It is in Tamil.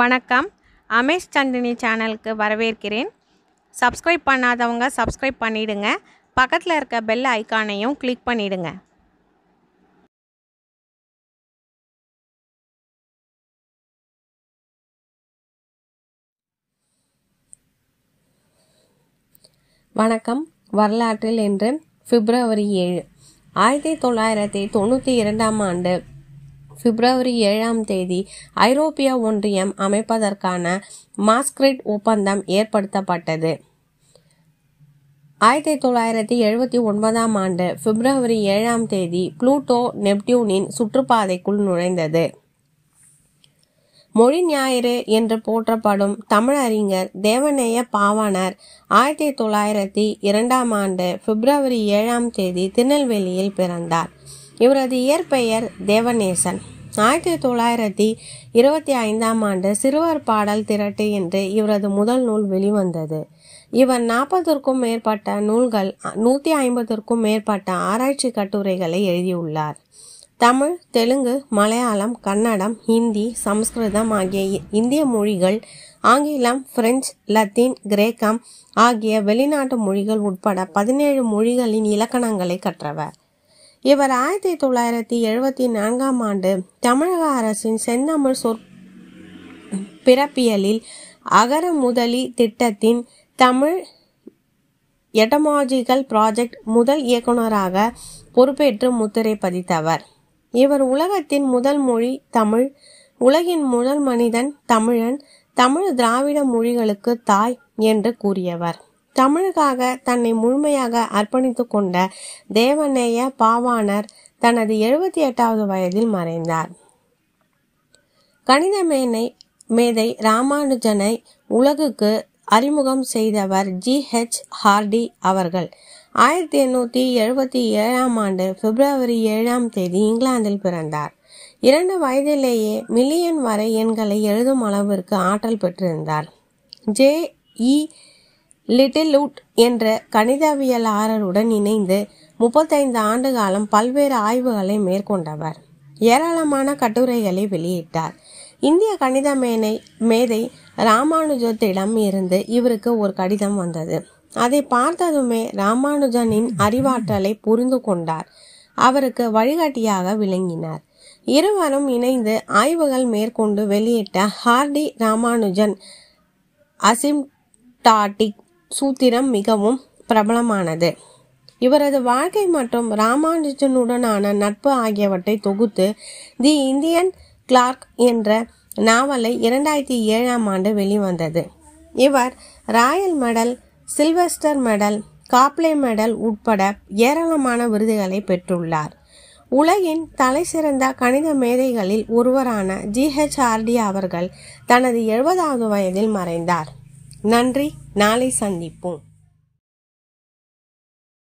வணக்கம் அமேஷ் சந்தினி சேனலுக்கு வரவேற்கிறேன் சப்ஸ்கிரைப் பண்ணாதவங்க சப்ஸ்கிரைப் பண்ணிவிடுங்க பக்கத்தில் இருக்க பெல் ஐக்கானையும் கிளிக் பண்ணிவிடுங்க வணக்கம் வரலாற்றில் இன்று பிப்ரவரி ஏழு ஆயிரத்தி தொள்ளாயிரத்தி தொண்ணூற்றி இரண்டாம் ஆண்டு பிப்ரவரி ஏழாம் தேதி ஐரோப்பிய ஒன்றியம் அமைப்பதற்கான மாஸ்கிரிட் ஒப்பந்தம் ஏற்படுத்தப்பட்டது ஆயிரத்தி தொள்ளாயிரத்தி எழுபத்தி ஒன்பதாம் ஆண்டு பிப்ரவரி ஏழாம் தேதி புளூட்டோ நெப்டியூனின் சுற்றுப்பாதைக்குள் நுழைந்தது மொழி ஞாயிறு என்று போற்றப்படும் தமிழறிஞர் தேவநேய பாவாணர் ஆயிரத்தி தொள்ளாயிரத்தி இரண்டாம் ஆண்டு பிப்ரவரி ஏழாம் தேதி திருநெல்வேலியில் பிறந்தார் இவரது இயற்பெயர் தேவநேசன் ஆயிரத்தி தொள்ளாயிரத்தி இருபத்தி ஐந்தாம் ஆண்டு சிறுவர் பாடல் திரட்டு என்று இவரது முதல் நூல் வெளிவந்தது இவர் நாற்பதற்கும் மேற்பட்ட நூல்கள் நூற்றி ஐம்பதற்கும் மேற்பட்ட ஆராய்ச்சி கட்டுரைகளை எழுதியுள்ளார் தமிழ் தெலுங்கு மலையாளம் கன்னடம் ஹிந்தி சமஸ்கிருதம் ஆகிய இந்திய மொழிகள் ஆங்கிலம் பிரெஞ்சு லத்தீன் கிரேக்கம் ஆகிய வெளிநாட்டு மொழிகள் உட்பட பதினேழு மொழிகளின் இலக்கணங்களை கற்றவர் இவர் ஆயிரத்தி தொள்ளாயிரத்தி எழுபத்தி நான்காம் ஆண்டு தமிழக அரசின் செந்தமிழ் சொற் பிறப்பியலில் அகர முதலி திட்டத்தின் தமிழ் எட்டமாஜிக்கல் ப்ராஜெக்ட் முதல் இயக்குநராக பொறுப்பேற்று முத்திரை பதித்தவர் இவர் உலகத்தின் முதல் மொழி தமிழ் உலகின் முதல் மனிதன் தமிழன் தமிழ் திராவிட மொழிகளுக்கு தாய் என்று கூறியவர் தமிழுக்காக தன்னை முழுமையாக அர்ப்பணித்து கொண்ட தேவநேய பாவாணர் தனது எழுபத்தி எட்டாவது வயதில் மறைந்தார் கணித மேனை மேதை ராமானுஜனை உலகுக்கு அறிமுகம் செய்தவர் ஜி ஹெச் ஹார்டி அவர்கள் ஆயிரத்தி எண்ணூத்தி எழுபத்தி ஏழாம் ஆண்டு பிப்ரவரி ஏழாம் தேதி இங்கிலாந்தில் பிறந்தார் இரண்டு வயதிலேயே மில்லியன் வரை எண்களை எழுதும் அளவிற்கு ஆற்றல் பெற்றிருந்தார் ஜே இ லிட்டில் உட் என்ற கணிதவியலாளருடன் இணைந்து முப்பத்தைந்து ஆண்டு காலம் பல்வேறு ஆய்வுகளை மேற்கொண்டவர் ஏராளமான கட்டுரைகளை வெளியிட்டார் இந்திய கணித மேனை மேதை ராமானுஜத்திடம் இருந்து இவருக்கு ஒரு கடிதம் வந்தது அதை பார்த்ததுமே ராமானுஜனின் அறிவாற்றலை புரிந்து கொண்டார் அவருக்கு வழிகாட்டியாக விளங்கினார் இருவரும் இணைந்து ஆய்வுகள் மேற்கொண்டு வெளியிட்ட ஹார்டி ராமானுஜன் அசிம்டாட்டிக் சூத்திரம் மிகவும் பிரபலமானது இவரது வாழ்க்கை மற்றும் ராமானுஜனுடனான நட்பு ஆகியவற்றை தொகுத்து தி இந்தியன் கிளார்க் என்ற நாவலை இரண்டாயிரத்தி ஏழாம் ஆண்டு வெளிவந்தது இவர் royal medal Sylvester medal Copley medal உட்பட ஏராளமான விருதுகளை பெற்றுள்ளார் உலகின் தலைசிறந்த கணித மேதைகளில் ஒருவரான ஜிஹெச்ஆர்டி அவர்கள் தனது எழுபதாவது வயதில் மறைந்தார் நன்றி நாளை சந்திப்போம்